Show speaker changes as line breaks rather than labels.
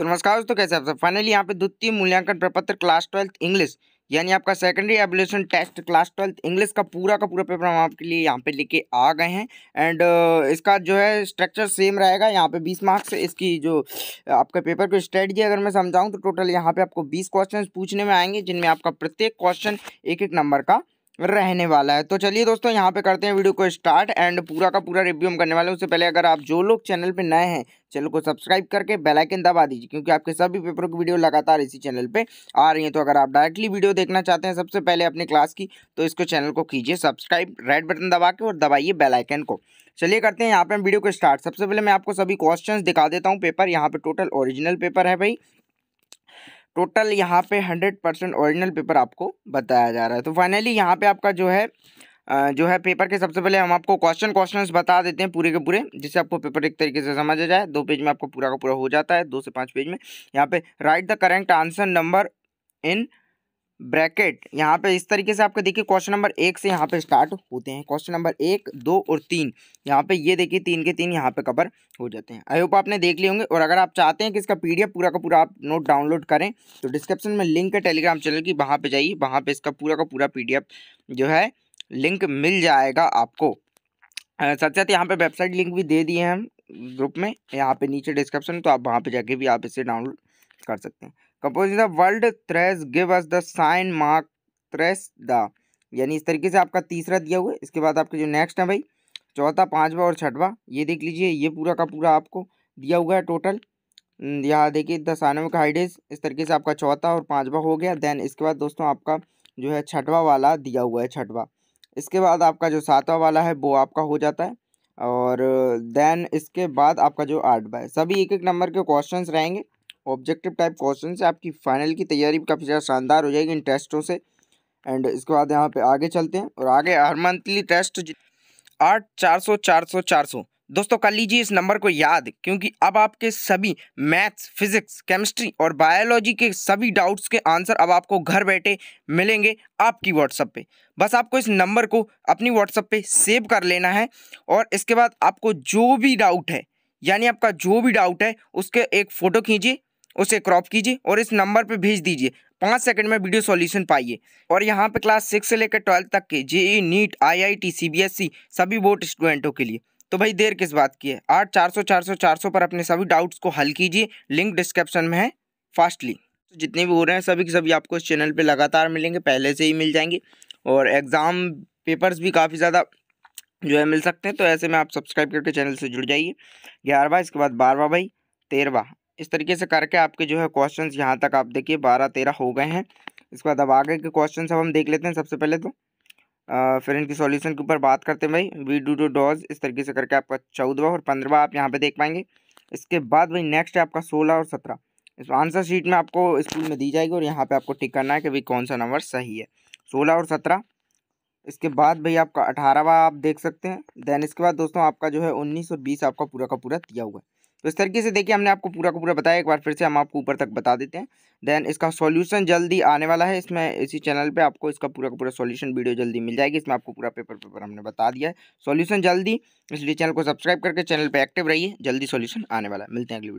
तो नमस्कार दोस्तों कैसे आप सब फाइनली यहाँ पे द्वितीय मूल्यांकन प्रपत्र क्लास ट्वेल्थ इंग्लिश यानी आपका secondary evaluation test class twelfth English का पूरा का पूरा पेपर हम आपके लिए यहाँ पे लेके आ गए हैं एंड uh, इसका जो है स्ट्रक्चर सेम रहेगा यहाँ पे बीस मार्क्स इसकी जो uh, आपका पेपर की स्ट्रेटजी अगर मैं समझाऊँ तो टोटल यहाँ पे आपको बीस क्वेश्चन पूछने में आएंगे जिनमें आपका प्रत्येक क्वेश्चन एक एक नंबर का रहने वाला है तो चलिए दोस्तों यहाँ पे करते हैं वीडियो को स्टार्ट एंड पूरा का पूरा रिव्यू हम करने वाले हैं उससे पहले अगर आप जो लोग चैनल पे नए हैं चैनल को सब्सक्राइब करके बेल आइकन दबा दीजिए क्योंकि आपके सभी पेपरों की वीडियो लगातार इसी चैनल पे आ रही है तो अगर आप डायरेक्टली वीडियो देखना चाहते हैं सबसे पहले अपने क्लास की तो इसको चैनल को कीजिए सब्सक्राइब रेड बटन दबा के और दबाइए बेलाइकन को चलिए करते हैं यहाँ पर वीडियो को स्टार्ट सबसे पहले मैं आपको सभी क्वेश्चन दिखा देता हूँ पेपर यहाँ पर टोटल ओरिजिनल पेपर है भाई टोटल यहाँ पे हंड्रेड परसेंट ओरिजिनल पेपर आपको बताया जा रहा है तो फाइनली यहाँ पे आपका जो है जो है पेपर के सबसे पहले हम आपको क्वेश्चन क्वेश्चन बता देते हैं पूरे के पूरे जिससे आपको पेपर एक तरीके से समझ आ जाए दो पेज में आपको पूरा का पूरा हो जाता है दो से पाँच पेज में यहाँ पे write the correct answer number in bracket यहाँ पे इस तरीके से आपको देखिए क्वेश्चन नंबर एक से यहाँ पे स्टार्ट होते हैं क्वेश्चन नंबर एक दो और तीन यहाँ पे ये देखिए तीन के तीन यहाँ पे कवर हो जाते हैं आई होप आपने देख लिए होंगे और अगर आप चाहते हैं कि इसका पीडीएफ पूरा का पूरा आप नोट डाउनलोड करें तो डिस्क्रिप्शन में लिंक है टेलीग्राम चैनल की वहाँ पर जाइए वहाँ पर इसका पूरा का पूरा पी जो है लिंक मिल जाएगा आपको साथ साथ यहाँ पर वेबसाइट लिंक भी दे दिए हैं ग्रुप में यहाँ पर नीचे डिस्क्रिप्शन तो आप वहाँ पर जाके भी आप इसे डाउनलोड कर सकते हैं compose the world phrase give us the sign mark phrase the यानी इस तरीके से आपका तीसरा दिया हुआ है इसके बाद आपके जो नेक्स्ट है भाई चौथा पाँचवा और छठवा ये देख लीजिए ये पूरा का पूरा आपको दिया हुआ है टोटल हम्म, यहाँ देखिए द साइनमिक हाइडेज इस तरीके से आपका चौथा और पाँचवा हो गया देन इसके बाद दोस्तों आपका जो है छठवा वाला दिया हुआ है छठवा इसके बाद आपका जो सातवा वाला है वो आपका हो जाता है और देन इसके बाद आपका जो आठवा है सभी एक एक नंबर के क्वेश्चंस रहेंगे ऑब्जेक्टिव टाइप क्वेश्चन से आपकी फाइनल की तैयारी भी काफ़ी ज़्यादा शानदार हो जाएगी इन टेस्टों से एंड इसके बाद यहाँ पे आगे चलते हैं और आगे हर मंथली टेस्ट आठ चार सौ चार सौ चार सौ दोस्तों कर लीजिए इस नंबर को याद क्योंकि अब आपके सभी मैथ्स फिजिक्स केमिस्ट्री और बायोलॉजी के सभी डाउट्स के आंसर अब आपको घर बैठे मिलेंगे आपकी व्हाट्सअप पे बस आपको इस नंबर को अपनी व्हाट्सअप पे सेव कर लेना है और इसके बाद आपको जो भी डाउट है यानी आपका जो भी डाउट है उसके एक फ़ोटो खींचिए उसे क्रॉप कीजिए और इस नंबर पर भेज दीजिए पाँच सेकंड में वीडियो सॉल्यूशन पाइए और यहाँ पे क्लास सिक्स से लेकर ट्वेल्थ तक के जेई नीट आईआईटी सीबीएसई सभी बोर्ड स्टूडेंटों के लिए तो भाई देर किस बात की है आठ चार सौ चार सौ चार सौ पर अपने सभी डाउट्स को हल कीजिए लिंक डिस्क्रिप्शन में है फास्टली तो जितने भी हो रहे हैं सभी के सभी आपको इस चैनल पर लगातार मिलेंगे पहले से ही मिल जाएंगे और एग्ज़ाम पेपर्स भी काफ़ी ज़्यादा जो है मिल सकते हैं तो ऐसे में आप सब्सक्राइब करके चैनल से जुड़ जाइए ग्यारहवा इसके बाद बारहवा भाई तेरहवा इस तरीके से करके आपके जो है क्वेश्चन यहाँ तक आप देखिए बारह तेरह हो गए हैं इसके बाद अब आगे के क्वेश्चन अब हम देख लेते हैं सबसे पहले तो फिर इनकी सॉल्यूशन के ऊपर बात करते हैं भाई वी डू डू डॉज इस तरीके से करके आपका चौदहवा और पंद्रहवा आप यहाँ पे देख पाएंगे इसके बाद भाई नेक्स्ट है आपका सोलह और सत्रह इस आंसर शीट में आपको स्कूल में दी जाएगी और यहाँ पे आपको टिक करना है कि भाई कौन सा नंबर सही है सोलह और सत्रह इसके बाद भाई आपका अठारहवा आप देख सकते हैं देन इसके बाद दोस्तों आपका जो है उन्नीस और बीस आपका पूरा का पूरा दिया हुआ है तो इस तरीके से देखिए हमने आपको पूरा का पूरा बताया एक बार फिर से हम आपको ऊपर तक बता देते हैं देन इसका सॉल्यूशन जल्दी आने वाला है इसमें इसी चैनल पे आपको इसका पूरा का पूरा सॉल्यूशन वीडियो जल्दी मिल जाएगी इसमें आपको पूरा पेपर पेपर हमने बता दिया है सॉल्यूशन जल्दी इसलिए चैनल को सब्सक्राइब करके चैनल पर एक्टिव रहिए जल्दी सोल्यूशन आने वाला है मिलते हैं अगली वीडियो